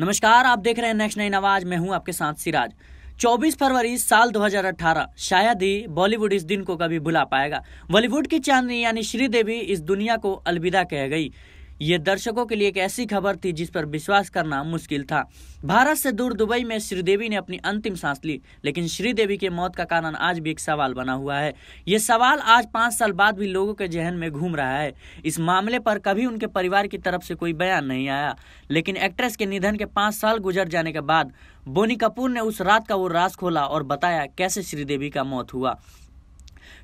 नमस्कार आप देख रहे हैं नेक्स्ट नाइन आवाज मैं हूं आपके साथ सिराज 24 फरवरी साल 2018 शायद ही बॉलीवुड इस दिन को कभी भुला पाएगा बॉलीवुड की चांदनी यानी श्रीदेवी इस दुनिया को अलविदा कह गई ये दर्शकों के लिए एक ऐसी खबर थी जिस पर विश्वास करना मुश्किल था भारत से दूर दुबई में श्रीदेवी ने अपनी अंतिम सांस ली लेकिन श्रीदेवी के मौत का कारण आज भी एक सवाल बना हुआ है ये सवाल आज पांच साल बाद भी लोगों के जहन में घूम रहा है इस मामले पर कभी उनके परिवार की तरफ से कोई बयान नहीं आया लेकिन एक्ट्रेस के निधन के पांच साल गुजर जाने के बाद बोनी कपूर ने उस रात का वो राज खोला और बताया कैसे श्रीदेवी का मौत हुआ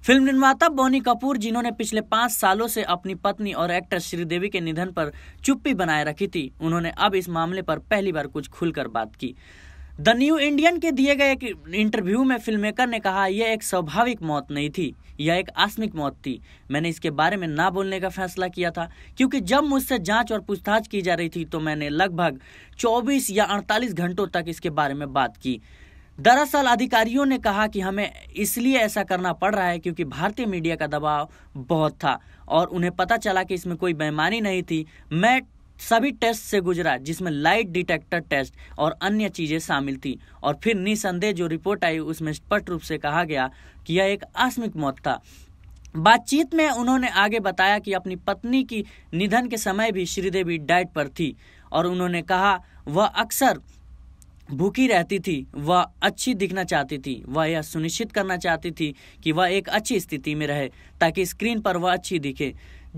फिल्म निर्माता बोनी कपूर जिन्होंने पिछले पांच सालों से अपनी पत्नी और एक्ट्रेस श्रीदेवी के निधन पर चुप्पी बनाए रखी थी उन्होंने अब इस मामले पर पहली बार कुछ खुलकर बात की द न्यू इंडियन के दिए गए एक इंटरव्यू में फिल्म मेकर ने कहा यह एक स्वाभाविक मौत नहीं थी यह एक आस्मिक मौत थी मैंने इसके बारे में ना बोलने का फैसला किया था क्योंकि जब मुझसे जांच और पूछताछ की जा रही थी तो मैंने लगभग 24 या 48 घंटों तक इसके बारे में बात की दरअसल अधिकारियों ने कहा कि हमें इसलिए ऐसा करना पड़ रहा है क्योंकि भारतीय मीडिया का दबाव बहुत था और उन्हें पता चला कि इसमें कोई बेईमानी नहीं थी मैं सभी टेस्ट से गुजरा जिसमें लाइट डिटेक्टर टेस्ट और अन्य चीज़ें शामिल थी और फिर निसंदेह जो रिपोर्ट आई उसमें स्पष्ट रूप से कहा गया कि यह एक आस्मिक मौत था बातचीत में उन्होंने आगे बताया कि अपनी पत्नी की निधन के समय भी श्रीदेवी डाइट पर थी और उन्होंने कहा वह अक्सर भूखी रहती थी वह अच्छी दिखना चाहती थी वह यह सुनिश्चित करना चाहती थी कि वह एक अच्छी स्थिति में रहे ताकि स्क्रीन पर वह अच्छी दिखे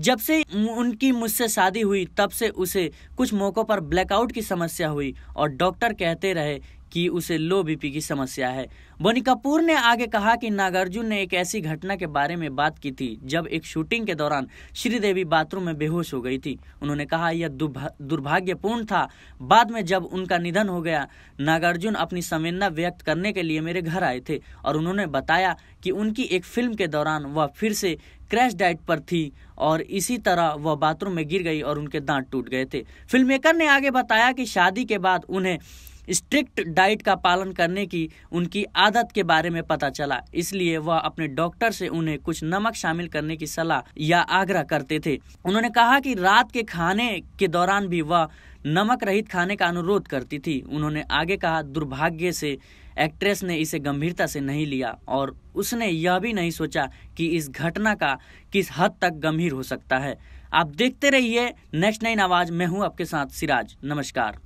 जब से उनकी मुझसे शादी हुई तब से उसे कुछ मौक़ों पर ब्लैकआउट की समस्या हुई और डॉक्टर कहते रहे कि उसे लो बीपी की समस्या है बोनी कपूर ने आगे कहा कि नागार्जुन ने एक ऐसी घटना के बारे में बात की थी जब एक शूटिंग के दौरान श्रीदेवी बाथरूम में बेहोश हो गई थी उन्होंने कहा यह दुर्भाग्यपूर्ण था बाद में जब उनका निधन हो गया नागार्जुन अपनी संवेदना व्यक्त करने के लिए मेरे घर आए थे और उन्होंने बताया कि उनकी एक फिल्म के दौरान वह फिर से क्रैश डाइट पर थी और इसी तरह वह बाथरूम में गिर गई और उनके दांत टूट गए थे फिल्म मेकर ने आगे बताया कि शादी के बाद उन्हें स्ट्रिक्ट डाइट का पालन करने की उनकी आदत के बारे में पता चला इसलिए वह अपने डॉक्टर से उन्हें कुछ नमक शामिल करने की सलाह या आग्रह करते थे उन्होंने कहा कि रात के खाने के दौरान भी वह नमक रहित खाने का अनुरोध करती थी उन्होंने आगे कहा दुर्भाग्य से एक्ट्रेस ने इसे गंभीरता से नहीं लिया और उसने यह भी नहीं सोचा कि इस घटना का किस हद तक गंभीर हो सकता है आप देखते रहिए नेक्स्ट नाइन आवाज मैं हूं आपके साथ सिराज नमस्कार